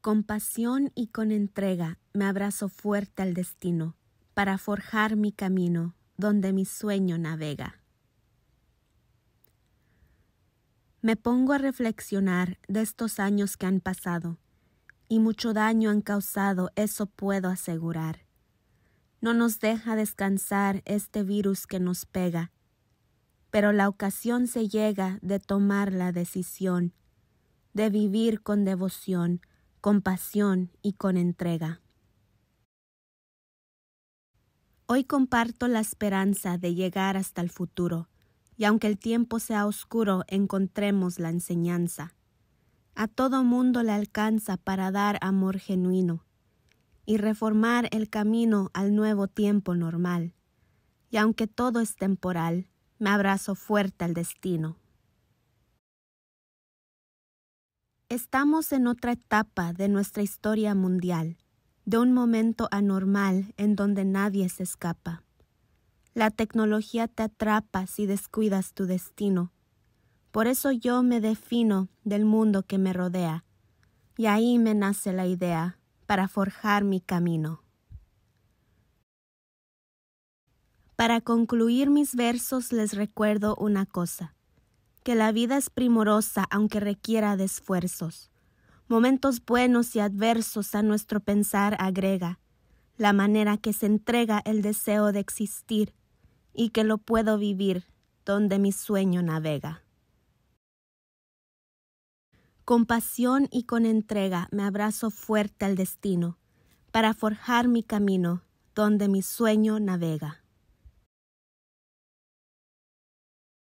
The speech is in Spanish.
Con pasión y con entrega me abrazo fuerte al destino para forjar mi camino donde mi sueño navega. Me pongo a reflexionar de estos años que han pasado, y mucho daño han causado, eso puedo asegurar. No nos deja descansar este virus que nos pega, pero la ocasión se llega de tomar la decisión, de vivir con devoción, con pasión y con entrega. Hoy comparto la esperanza de llegar hasta el futuro, y aunque el tiempo sea oscuro, encontremos la enseñanza. A todo mundo le alcanza para dar amor genuino y reformar el camino al nuevo tiempo normal. Y aunque todo es temporal, me abrazo fuerte al destino. Estamos en otra etapa de nuestra historia mundial, de un momento anormal en donde nadie se escapa. La tecnología te atrapa si descuidas tu destino. Por eso yo me defino del mundo que me rodea, y ahí me nace la idea para forjar mi camino. Para concluir mis versos les recuerdo una cosa que la vida es primorosa aunque requiera de esfuerzos. Momentos buenos y adversos a nuestro pensar agrega, la manera que se entrega el deseo de existir y que lo puedo vivir donde mi sueño navega. Con pasión y con entrega me abrazo fuerte al destino, para forjar mi camino donde mi sueño navega.